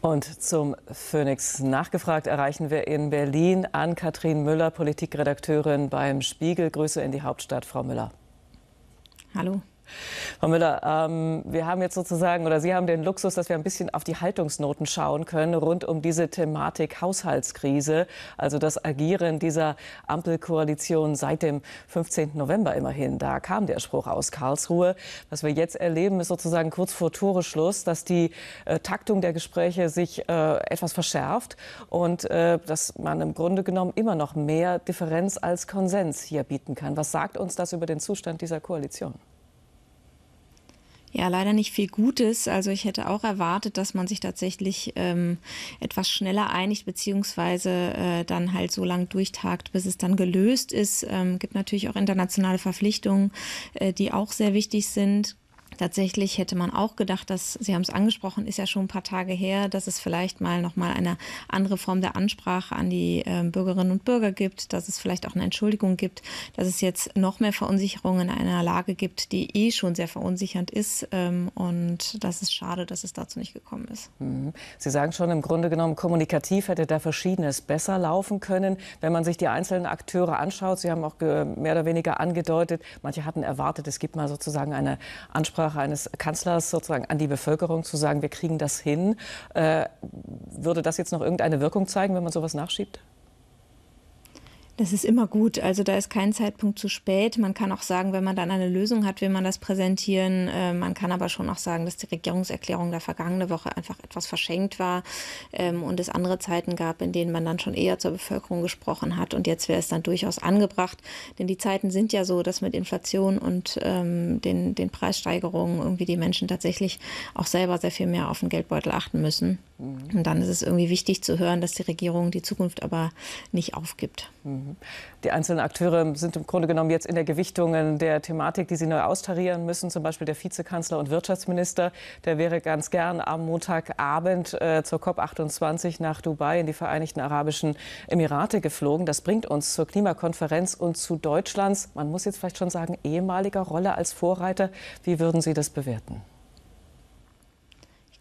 Und zum Phoenix nachgefragt erreichen wir in Berlin an Katrin Müller, Politikredakteurin beim Spiegel. Grüße in die Hauptstadt, Frau Müller. Hallo. Frau Müller, ähm, wir haben jetzt sozusagen, oder Sie haben den Luxus, dass wir ein bisschen auf die Haltungsnoten schauen können rund um diese Thematik Haushaltskrise, also das Agieren dieser Ampelkoalition seit dem 15. November immerhin. Da kam der Spruch aus Karlsruhe. Was wir jetzt erleben, ist sozusagen kurz vor Toreschluss, dass die äh, Taktung der Gespräche sich äh, etwas verschärft und äh, dass man im Grunde genommen immer noch mehr Differenz als Konsens hier bieten kann. Was sagt uns das über den Zustand dieser Koalition? ja leider nicht viel Gutes. Also ich hätte auch erwartet, dass man sich tatsächlich ähm, etwas schneller einigt, beziehungsweise äh, dann halt so lang durchtagt, bis es dann gelöst ist. Ähm, gibt natürlich auch internationale Verpflichtungen, äh, die auch sehr wichtig sind. Tatsächlich hätte man auch gedacht, dass Sie haben es angesprochen, ist ja schon ein paar Tage her, dass es vielleicht mal noch mal eine andere Form der Ansprache an die äh, Bürgerinnen und Bürger gibt, dass es vielleicht auch eine Entschuldigung gibt, dass es jetzt noch mehr Verunsicherung in einer Lage gibt, die eh schon sehr verunsichernd ist. Ähm, und das ist schade, dass es dazu nicht gekommen ist. Mhm. Sie sagen schon, im Grunde genommen kommunikativ hätte da verschiedenes besser laufen können, wenn man sich die einzelnen Akteure anschaut. Sie haben auch mehr oder weniger angedeutet, manche hatten erwartet, es gibt mal sozusagen eine Ansprache Ansprache eines Kanzlers sozusagen an die Bevölkerung zu sagen, wir kriegen das hin. Äh, würde das jetzt noch irgendeine Wirkung zeigen, wenn man sowas nachschiebt? Das ist immer gut. Also da ist kein Zeitpunkt zu spät. Man kann auch sagen, wenn man dann eine Lösung hat, will man das präsentieren. Äh, man kann aber schon auch sagen, dass die Regierungserklärung der vergangene Woche einfach etwas verschenkt war ähm, und es andere Zeiten gab, in denen man dann schon eher zur Bevölkerung gesprochen hat. Und jetzt wäre es dann durchaus angebracht, denn die Zeiten sind ja so, dass mit Inflation und ähm, den, den Preissteigerungen irgendwie die Menschen tatsächlich auch selber sehr viel mehr auf den Geldbeutel achten müssen. Mhm. Und dann ist es irgendwie wichtig zu hören, dass die Regierung die Zukunft aber nicht aufgibt. Mhm die einzelnen Akteure sind im Grunde genommen jetzt in der Gewichtung der Thematik, die sie neu austarieren müssen. Zum Beispiel der Vizekanzler und Wirtschaftsminister, der wäre ganz gern am Montagabend äh, zur COP28 nach Dubai in die Vereinigten Arabischen Emirate geflogen. Das bringt uns zur Klimakonferenz und zu Deutschlands, man muss jetzt vielleicht schon sagen, ehemaliger Rolle als Vorreiter. Wie würden Sie das bewerten?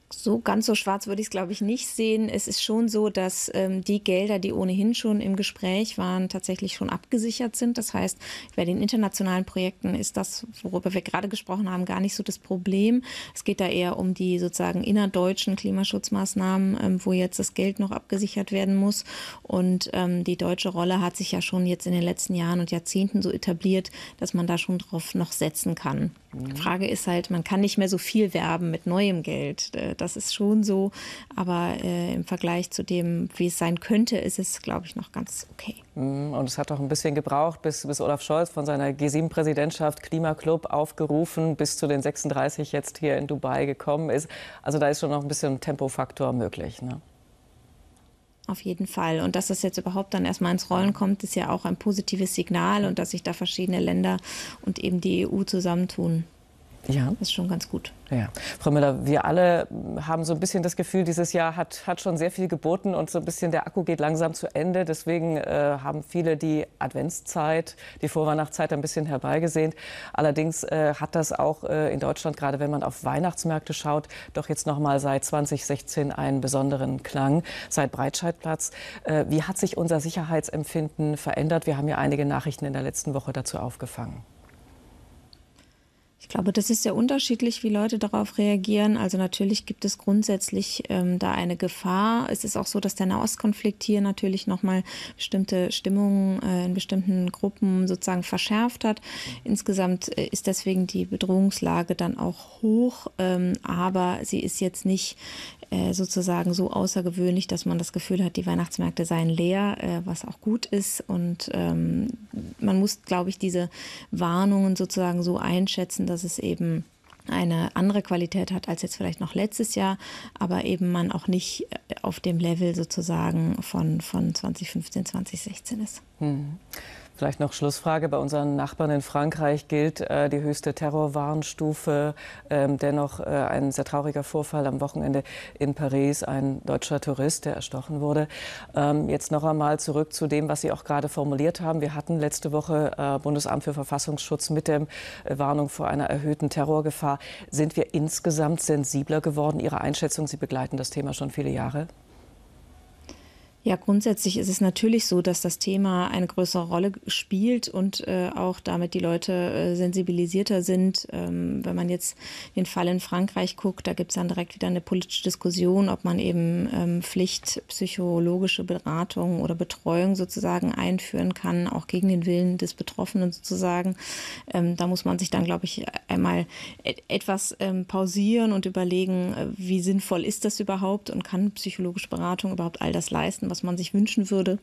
So ganz so schwarz würde ich es, glaube ich, nicht sehen. Es ist schon so, dass ähm, die Gelder, die ohnehin schon im Gespräch waren, tatsächlich schon abgesichert sind. Das heißt, bei den internationalen Projekten ist das, worüber wir gerade gesprochen haben, gar nicht so das Problem. Es geht da eher um die sozusagen innerdeutschen Klimaschutzmaßnahmen, ähm, wo jetzt das Geld noch abgesichert werden muss. Und ähm, die deutsche Rolle hat sich ja schon jetzt in den letzten Jahren und Jahrzehnten so etabliert, dass man da schon drauf noch setzen kann. Mhm. Frage ist halt, man kann nicht mehr so viel werben mit neuem Geld äh, das ist schon so. Aber äh, im Vergleich zu dem, wie es sein könnte, ist es, glaube ich, noch ganz okay. Mm, und es hat auch ein bisschen gebraucht, bis, bis Olaf Scholz von seiner G7-Präsidentschaft Klimaclub aufgerufen bis zu den 36 jetzt hier in Dubai gekommen ist. Also da ist schon noch ein bisschen Tempofaktor möglich. Ne? Auf jeden Fall. Und dass das jetzt überhaupt dann erstmal ins Rollen kommt, ist ja auch ein positives Signal und dass sich da verschiedene Länder und eben die EU zusammentun. Ja. Ist schon ganz gut. Ja. Frau Müller, wir alle haben so ein bisschen das Gefühl, dieses Jahr hat, hat schon sehr viel geboten und so ein bisschen der Akku geht langsam zu Ende. Deswegen äh, haben viele die Adventszeit, die Vorweihnachtszeit ein bisschen herbeigesehnt. Allerdings äh, hat das auch äh, in Deutschland, gerade wenn man auf Weihnachtsmärkte schaut, doch jetzt nochmal seit 2016 einen besonderen Klang, seit Breitscheidplatz. Äh, wie hat sich unser Sicherheitsempfinden verändert? Wir haben ja einige Nachrichten in der letzten Woche dazu aufgefangen. Ich glaube, das ist sehr unterschiedlich, wie Leute darauf reagieren. Also natürlich gibt es grundsätzlich ähm, da eine Gefahr. Es ist auch so, dass der Nahostkonflikt hier natürlich nochmal bestimmte Stimmungen äh, in bestimmten Gruppen sozusagen verschärft hat. Insgesamt äh, ist deswegen die Bedrohungslage dann auch hoch, ähm, aber sie ist jetzt nicht äh, sozusagen so außergewöhnlich, dass man das Gefühl hat, die Weihnachtsmärkte seien leer, äh, was auch gut ist. Und ähm, man muss, glaube ich, diese Warnungen sozusagen so einschätzen, dass es eben eine andere Qualität hat als jetzt vielleicht noch letztes Jahr, aber eben man auch nicht äh, auf dem Level sozusagen von, von 2015, 2016 ist. Hm. Vielleicht noch Schlussfrage. Bei unseren Nachbarn in Frankreich gilt äh, die höchste Terrorwarnstufe. Ähm, dennoch äh, ein sehr trauriger Vorfall am Wochenende in Paris. Ein deutscher Tourist, der erstochen wurde. Ähm, jetzt noch einmal zurück zu dem, was Sie auch gerade formuliert haben. Wir hatten letzte Woche äh, Bundesamt für Verfassungsschutz mit der äh, Warnung vor einer erhöhten Terrorgefahr. Sind wir insgesamt sensibler geworden? Ihre Einschätzung, Sie begleiten das Thema schon viele Jahre. Ja, grundsätzlich ist es natürlich so, dass das Thema eine größere Rolle spielt und äh, auch damit die Leute äh, sensibilisierter sind. Ähm, wenn man jetzt den Fall in Frankreich guckt, da gibt es dann direkt wieder eine politische Diskussion, ob man eben ähm, pflichtpsychologische Beratung oder Betreuung sozusagen einführen kann, auch gegen den Willen des Betroffenen sozusagen. Ähm, da muss man sich dann, glaube ich, einmal et etwas ähm, pausieren und überlegen, äh, wie sinnvoll ist das überhaupt und kann psychologische Beratung überhaupt all das leisten, was was man sich wünschen würde.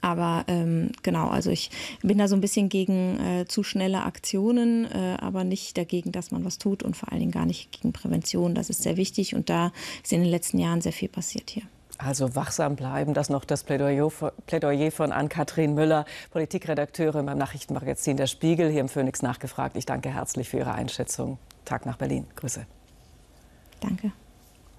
Aber ähm, genau, also ich bin da so ein bisschen gegen äh, zu schnelle Aktionen, äh, aber nicht dagegen, dass man was tut und vor allen Dingen gar nicht gegen Prävention. Das ist sehr wichtig und da ist in den letzten Jahren sehr viel passiert hier. Also wachsam bleiben, das noch das Plädoyer, von Ann-Kathrin Müller, Politikredakteurin beim Nachrichtenmagazin Der Spiegel hier im Phoenix nachgefragt. Ich danke herzlich für Ihre Einschätzung. Tag nach Berlin. Grüße. Danke.